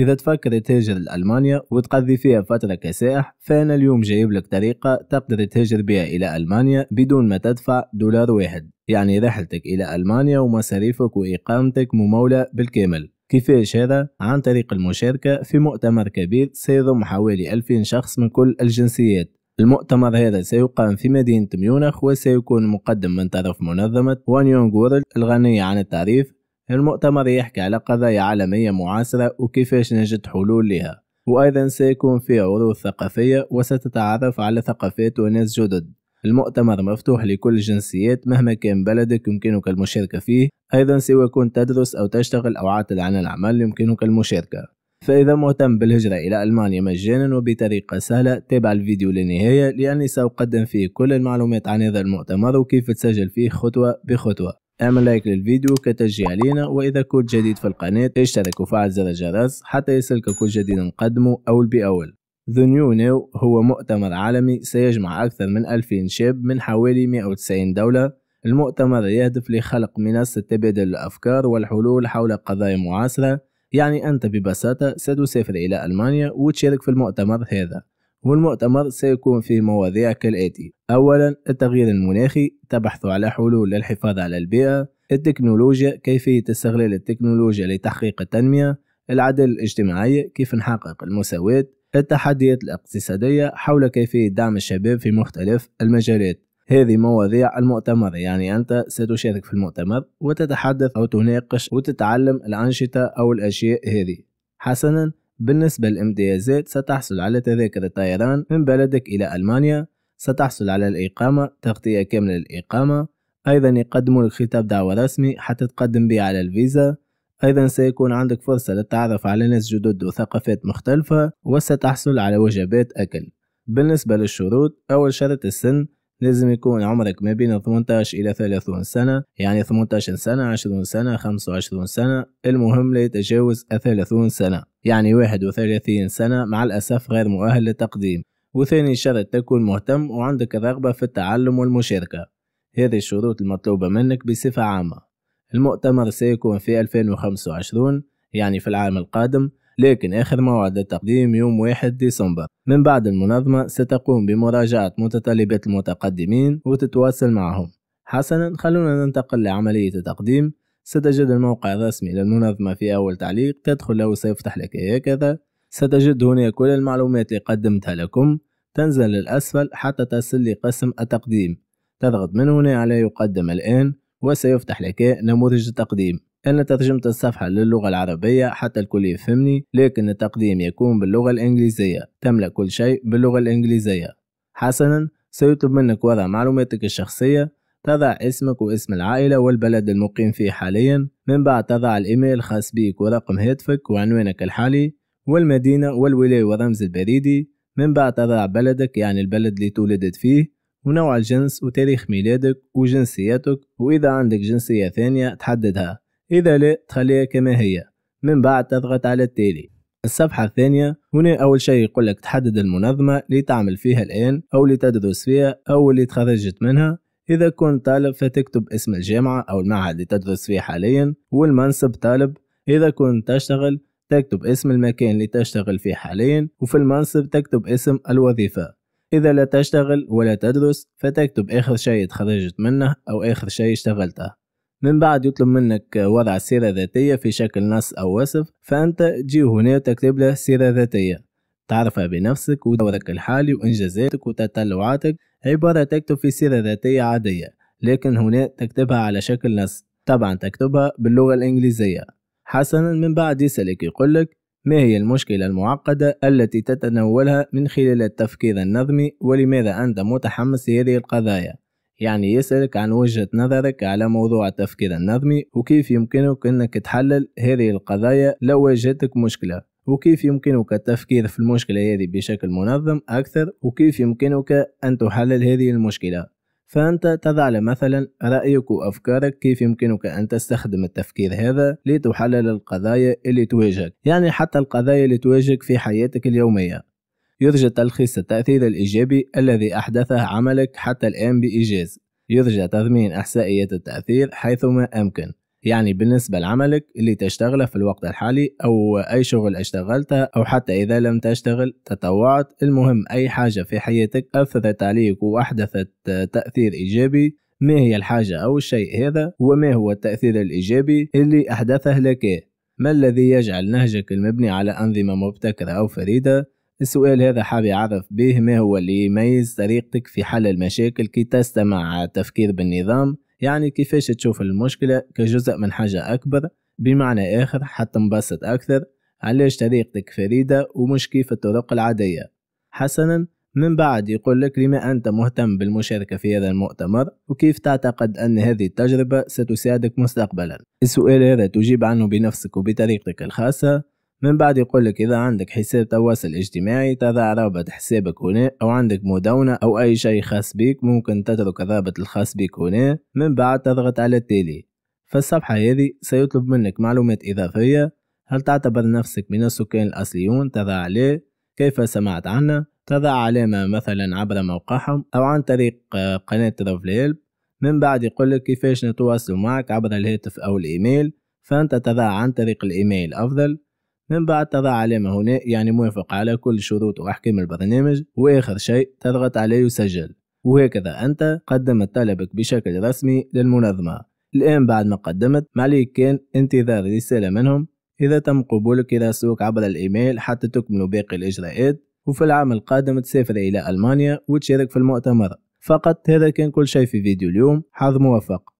إذا تفكر تهجر لألمانيا وتقضي فيها فترة كسائح فأنا اليوم جايب لك طريقة تقدر تهجر بها إلى ألمانيا بدون ما تدفع دولار واحد يعني رحلتك إلى ألمانيا ومصاريفك وإقامتك ممولة بالكامل كيفاش هذا؟ عن طريق المشاركة في مؤتمر كبير سيضم حوالي 2000 شخص من كل الجنسيات المؤتمر هذا سيقام في مدينة ميونخ وسيكون مقدم من طرف منظمة وان يونغ الغنية عن التعريف المؤتمر يحكي على قضايا عالمية معاصرة وكيفاش نجد حلول لها وأيضا سيكون في عروض ثقافية وستتعرف على ثقافات وناس جدد المؤتمر مفتوح لكل الجنسيات مهما كان بلدك يمكنك المشاركة فيه أيضا سواء كنت تدرس أو تشتغل أو عاطل عن العمل يمكنك المشاركة فإذا مهتم بالهجرة إلى ألمانيا مجانا وبطريقة سهلة تابع الفيديو للنهاية لأني سأقدم فيه كل المعلومات عن هذا المؤتمر وكيف تسجل فيه خطوة بخطوة اعمل لايك للفيديو كتشجيع لينا واذا كنت جديد في القناة اشترك وفعل زر الجرس حتى يصلك كل جديد نقدمه اول باول The New New هو مؤتمر عالمي سيجمع أكثر من 2000 شاب من حوالي 190 دولة المؤتمر يهدف لخلق منصة تبادل الأفكار والحلول حول قضايا معاصرة يعني أنت ببساطة ستسافر إلى ألمانيا وتشارك في المؤتمر هذا والمؤتمر سيكون فيه مواضيع كالآتي أولا التغيير المناخي تبحث على حلول للحفاظ على البيئة التكنولوجيا كيفية استغلال التكنولوجيا لتحقيق التنمية العدالة الاجتماعية كيف نحقق المساواة التحديات الاقتصادية حول كيفية دعم الشباب في مختلف المجالات هذه مواضيع المؤتمر يعني أنت ستشارك في المؤتمر وتتحدث أو تناقش وتتعلم الأنشطة أو الأشياء هذه حسنا بالنسبة للامتيازات ستحصل على تذاكر الطيران من بلدك إلى ألمانيا ستحصل على الإقامة تغطية كاملة للإقامة أيضا يقدموا لك خطاب دعوة رسمي حتى تقدم به على الفيزا أيضا سيكون عندك فرصة للتعرف على ناس جدد وثقافات مختلفة وستحصل على وجبات أكل بالنسبة للشروط أول شرط السن لازم يكون عمرك ما بين 18 إلى 30 سنة يعني 18 سنة 20 سنة 25 سنة المهم لا يتجاوز 30 سنة يعني 31 سنة مع الأسف غير مؤهل للتقديم وثاني شرط تكون مهتم وعندك رغبة في التعلم والمشاركة هذه الشروط المطلوبة منك بصفة عامة المؤتمر سيكون في 2025 يعني في العام القادم لكن آخر موعد للتقديم يوم 1 ديسمبر من بعد المنظمة ستقوم بمراجعة متطلبات المتقدمين وتتواصل معهم حسنا خلونا ننتقل لعملية التقديم ستجد الموقع الرسمي للمنظمة في أول تعليق تدخل له سيفتح لك هكذا ستجد هنا كل المعلومات اللي قدمتها لكم تنزل للأسفل حتى تصل لقسم التقديم تضغط من هنا على يقدم الآن وسيفتح لك نموذج التقديم أنا ترجمت الصفحة للغة العربية حتى الكل يفهمني لكن التقديم يكون باللغة الإنجليزية تملأ كل شيء باللغة الإنجليزية حسنا سيطلب منك وضع معلوماتك الشخصية تضع اسمك واسم العائلة والبلد المقيم فيه حاليا من بعد تضع الإيميل الخاص بك ورقم هاتفك وعنوانك الحالي والمدينة والولاية والرمز البريدي من بعد تضع بلدك يعني البلد اللي تولدت فيه ونوع الجنس وتاريخ ميلادك وجنسيتك وإذا عندك جنسية ثانية تحددها إذا لا تخليها كما هي من بعد تضغط على التالي الصفحة الثانية هنا أول شيء يقول لك تحدد المنظمة اللي تعمل فيها الآن أو اللي تدرس فيها أو اللي تخرجت منها إذا كنت طالب فتكتب اسم الجامعة أو المعهد اللي تدرس فيه حاليا والمنصب طالب إذا كنت تشتغل تكتب اسم المكان اللي تشتغل فيه حاليا وفي المنصب تكتب اسم الوظيفة إذا لا تشتغل ولا تدرس فتكتب آخر شيء تخرجت منه أو آخر شيء اشتغلته من بعد يطلب منك وضع سيرة ذاتية في شكل نص أو وصف فأنت تجي هنا وتكتب له سيرة ذاتية تعرفها بنفسك ودورك الحالي وإنجازاتك وتطلعاتك عبارة تكتب في سيرة ذاتية عادية لكن هنا تكتبها على شكل نص طبعا تكتبها باللغة الإنجليزية حسنا من بعد يسألك يقولك ما هي المشكلة المعقدة التي تتناولها من خلال التفكير النظمي ولماذا أنت متحمس لهذه القضايا يعني يسألك عن وجهة نظرك على موضوع التفكير النظمي وكيف يمكنك أنك تحلل هذه القضايا لو واجهتك مشكلة وكيف يمكنك التفكير في المشكلة هذه بشكل منظم أكثر وكيف يمكنك أن تحلل هذه المشكلة فأنت تضع مثلا رأيك وأفكارك كيف يمكنك أن تستخدم التفكير هذا لتحلل القضايا اللي تواجهك يعني حتى القضايا اللي تواجهك في حياتك اليومية يرجى تلخيص التأثير الإيجابي الذي أحدثه عملك حتى الآن بإيجاز يرجى تضمين إحصائية التأثير حيثما أمكن يعني بالنسبة لعملك اللي تشتغله في الوقت الحالي أو أي شغل اشتغلته أو حتى إذا لم تشتغل تطوعت المهم أي حاجة في حياتك أثرت عليك وأحدثت تأثير إيجابي ما هي الحاجة أو الشيء هذا وما هو التأثير الإيجابي اللي أحدثه لك ما الذي يجعل نهجك المبني على أنظمة مبتكرة أو فريدة السؤال هذا حاب يعرف به ما هو اللي يميز طريقتك في حل المشاكل كي تستمع التفكير بالنظام يعني كيفاش تشوف المشكلة كجزء من حاجة أكبر بمعنى آخر حتى مبسط أكثر علاش طريقتك فريدة ومش كيف الطرق العادية حسنا من بعد يقول لك لما أنت مهتم بالمشاركة في هذا المؤتمر وكيف تعتقد أن هذه التجربة ستساعدك مستقبلا السؤال هذا تجيب عنه بنفسك وبطريقتك الخاصة من بعد يقول لك إذا عندك حساب تواصل اجتماعي تضع رابط حسابك هنا أو عندك مدونة أو أي شيء خاص بك ممكن تترك الرابط الخاص بك هنا من بعد تضغط على التالي فالصفحة هذه سيطلب منك معلومات إضافية هل تعتبر نفسك من السكان الأصليون تضع عليه كيف سمعت عنه تضع علامة مثلا عبر موقعهم أو عن طريق آه، قناة ترافل من بعد يقولك كيفاش نتواصل معك عبر الهاتف أو الإيميل فأنت تضع عن طريق الإيميل أفضل من بعد تضع علامة هنا يعني موافق على كل شروط وأحكام البرنامج وآخر شيء تضغط عليه يسجل وهكذا أنت قدمت طلبك بشكل رسمي للمنظمة الآن بعد ما قدمت ما عليك كان انتظار رسالة منهم إذا تم قبولك يراسلوك عبر الإيميل حتى تكملوا باقي الإجراءات وفي العام القادم تسافر إلى ألمانيا وتشارك في المؤتمر فقط هذا كان كل شيء في فيديو اليوم حظ موفق